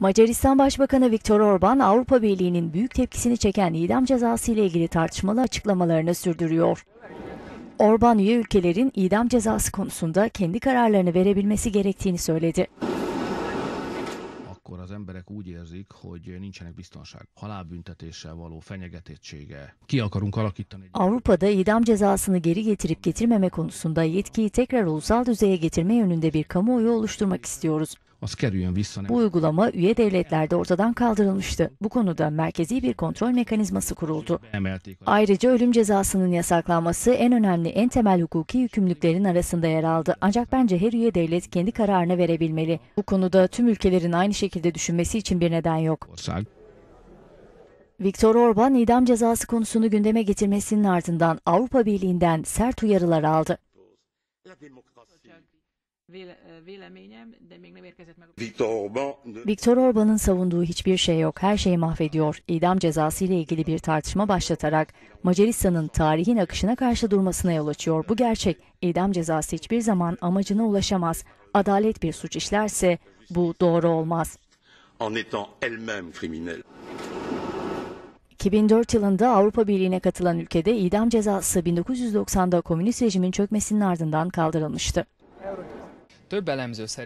Macaristan Başbakanı Viktor Orban, Avrupa Birliği'nin büyük tepkisini çeken idam cezası ile ilgili tartışmalı açıklamalarını sürdürüyor. Orban üye ülkelerin idam cezası konusunda kendi kararlarını verebilmesi gerektiğini söyledi. akkor az emberek úgy érzik, hogy nincsenek biztonság. Halálbüntetéssel való fenyegetettsége. Ki akarunk alakítani? Avrupa'da idam cezasını geri getirip getirmeme konusunda yetkiyi tekrar ulusal düzeye getirme yönünde bir kamuoyu oluşturmak istiyoruz az kerüljön vissza. Bu uygulama üye devletlerde ortadan kaldırılmıştı. Bu konuda merkezi bir kontrol mekanizması kuruldu. Ayrıca ölüm cezasının yasaklanması en önemli en temel hukuki yükümlülüklerin arasında yer aldı. Ancak bence her üye devlet kendi kararını verebilmeli. Bu konuda tüm ülkelerin aynı şekilde düşünmesi için bir neden yok. Viktor Orban idam cezası konusunu gündeme getirmesinin ardından Avrupa Birliği'nden sert uyarılar aldı. Viktor Orbán... Orban'ın savunduğu hiçbir şey yok, her şeyi mahvediyor. İdam cezası ile ilgili bir tartışma başlatarak Macaristan'ın tarihin akışına karşı durmasına yol açıyor. Bu gerçek. İdam cezası hiçbir zaman amacına ulaşamaz. Adalet bir suç işlerse bu doğru olmaz. 2004 yılında Avrupa Birliği'ne katılan ülkede idam cezası 1990'da komünist rejimin çökmesinin ardından kaldırılmıştı több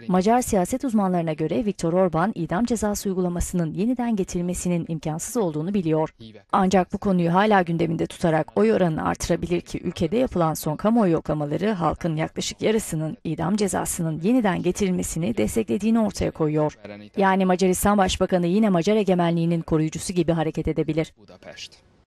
Macar siyaset uzmanlarına göre Viktor Orban idam cezası uygulamasının yeniden getirilmesinin imkansız olduğunu biliyor. Ancak bu konuyu hala gündeminde tutarak oy oranını artırabilir ki ülkede yapılan son kamuoyu yoklamaları halkın yaklaşık yarısının idam cezasının yeniden getirilmesini desteklediğini ortaya koyuyor. Yani Macaristan Başbakanı yine Macar egemenliğinin koruyucusu gibi hareket edebilir.